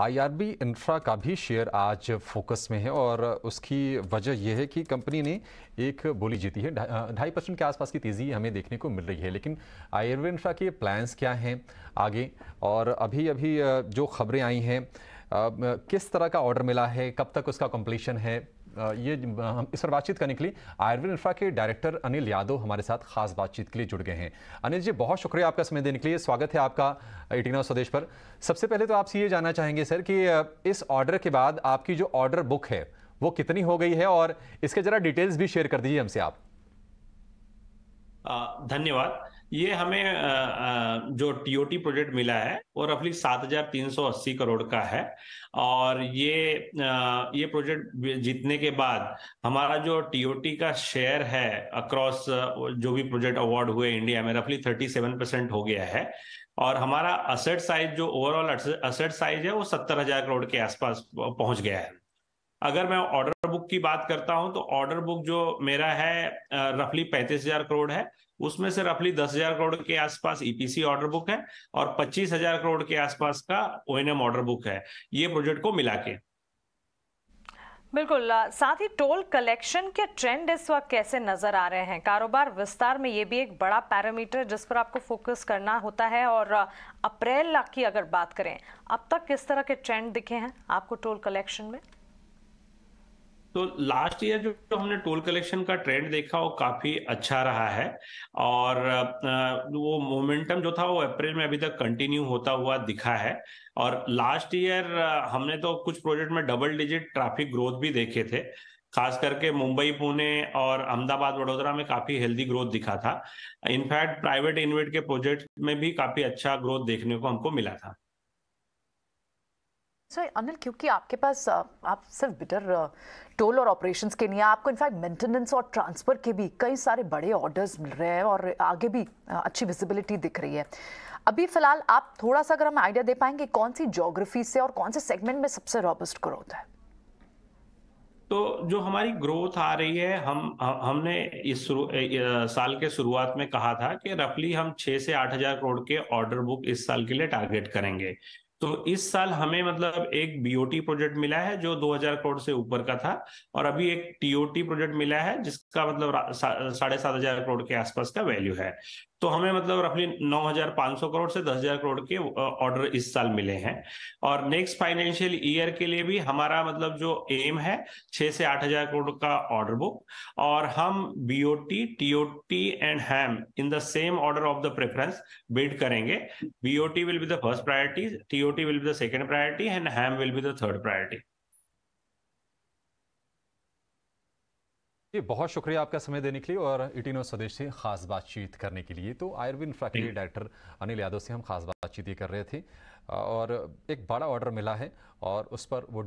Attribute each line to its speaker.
Speaker 1: IRB infra का भी share आज फोकस में है और उसकी वजह यह है कि कंपनी ने एक बोली जीती है ढाई परसेंट के आसपास की तेज़ी हमें देखने को मिल रही है लेकिन आईआरबी इंफ्रा के प्लान्स क्या हैं आगे और अभी अभी जो खबरें आई हैं किस तरह का ऑर्डर मिला है कब तक उसका कंप्लीशन है ये हम इस पर बातचीत करने के लिए आयुर्वेद इंफ्रा के डायरेक्टर अनिल यादव हमारे साथ खास बातचीत के लिए जुड़ गए हैं अनिल जी बहुत शुक्रिया आपका समय देने के लिए स्वागत है आपका इटिना स्वदेश पर सबसे पहले तो आपसे ये जानना चाहेंगे सर कि इस ऑर्डर के बाद आपकी जो ऑर्डर बुक है वो कितनी हो गई है और इसके ज़रा डिटेल्स भी शेयर कर दीजिए हमसे आप
Speaker 2: धन्यवाद ये हमें जो टीओटी प्रोजेक्ट मिला है वो रफली सात हजार तीन सौ अस्सी करोड़ का है और ये ये प्रोजेक्ट जीतने के बाद हमारा जो टीओटी का शेयर है अक्रॉस जो भी प्रोजेक्ट अवार्ड हुए इंडिया में रफली थर्टी सेवन परसेंट हो गया है और हमारा असेट साइज जो ओवरऑल असेट साइज है वो सत्तर हजार करोड़ के आसपास पहुंच गया है अगर मैं ऑर्डर बुक की बात करता हूं तो ऑर्डर बुक जो मेरा है रफली पैंतीस हजार करोड़ है उसमें से रफली दस हजार करोड़ के आसपास ईपीसी ऑर्डर बुक है और पच्चीस हजार करोड़ के आसपास का ओएनएम ऑर्डर बुक है ये प्रोजेक्ट को मिला के
Speaker 3: बिल्कुल साथ ही टोल कलेक्शन के ट्रेंड इस वक्त कैसे नजर आ रहे हैं कारोबार विस्तार में ये भी एक बड़ा पैरामीटर जिस पर आपको फोकस करना होता है और अप्रैल की अगर बात करें अब तक किस तरह के ट्रेंड दिखे हैं आपको टोल कलेक्शन में
Speaker 2: तो लास्ट ईयर जो तो हमने टोल कलेक्शन का ट्रेंड देखा वो काफी अच्छा रहा है और वो मोमेंटम जो था वो अप्रैल में अभी तक कंटिन्यू होता हुआ दिखा है और लास्ट ईयर हमने तो कुछ प्रोजेक्ट में डबल डिजिट ट्रैफिक ग्रोथ भी देखे थे खास करके मुंबई पुणे और अहमदाबाद वडोदरा में काफी हेल्दी ग्रोथ दिखा था इनफैक्ट प्राइवेट इन्वेट के प्रोजेक्ट में भी काफी अच्छा ग्रोथ देखने को हमको मिला था
Speaker 3: सर अनिल क्योंकि आपके पास आप सिर्फ बिटर टोल और ऑपरेशंस के नहीं आपको इनफैक्ट मेंटेनेंस और ट्रांसफ़र के भी कई सारे बड़े ऑर्डर्स मिल रहे हैं और आगे भी अच्छी विजिबिलिटी दिख रही है अभी फ़िलहाल आप थोड़ा सा अगर हम आइडिया दे पाएंगे कौन सी जोग्राफी से और कौन से सेगमेंट में सबसे रॉबस्ट ग्रोथ है
Speaker 2: तो जो हमारी ग्रोथ आ रही है हम हमने इस साल के शुरुआत में कहा था कि रफली हम छः से आठ हजार करोड़ के ऑर्डर बुक इस साल के लिए टारगेट करेंगे तो इस साल हमें मतलब एक बीओटी प्रोजेक्ट मिला है जो 2000 करोड़ से ऊपर का था और अभी एक टीओटी प्रोजेक्ट मिला है जिसका मतलब साढ़े सात हजार करोड़ के आसपास का वैल्यू है तो हमें मतलब रफली 9,500 करोड़ से 10,000 करोड़ के ऑर्डर इस साल मिले हैं और नेक्स्ट फाइनेंशियल ईयर के लिए भी हमारा मतलब जो एम है 6 से 8,000 करोड़ का ऑर्डर बुक और हम BOT TOT and HAM in the same order of the preference bid करेंगे BOT will be the first priority TOT will be the second priority and HAM will be the third priority
Speaker 1: जी बहुत शुक्रिया आपका समय देने के लिए और इटिनो स्वदेश से खास बातचीत करने के लिए तो आयुर्वेद फैक्ट्री डायरेक्टर अनिल यादव से हम खास बातचीत ये कर रहे थे और एक बड़ा ऑर्डर मिला है और उस पर वो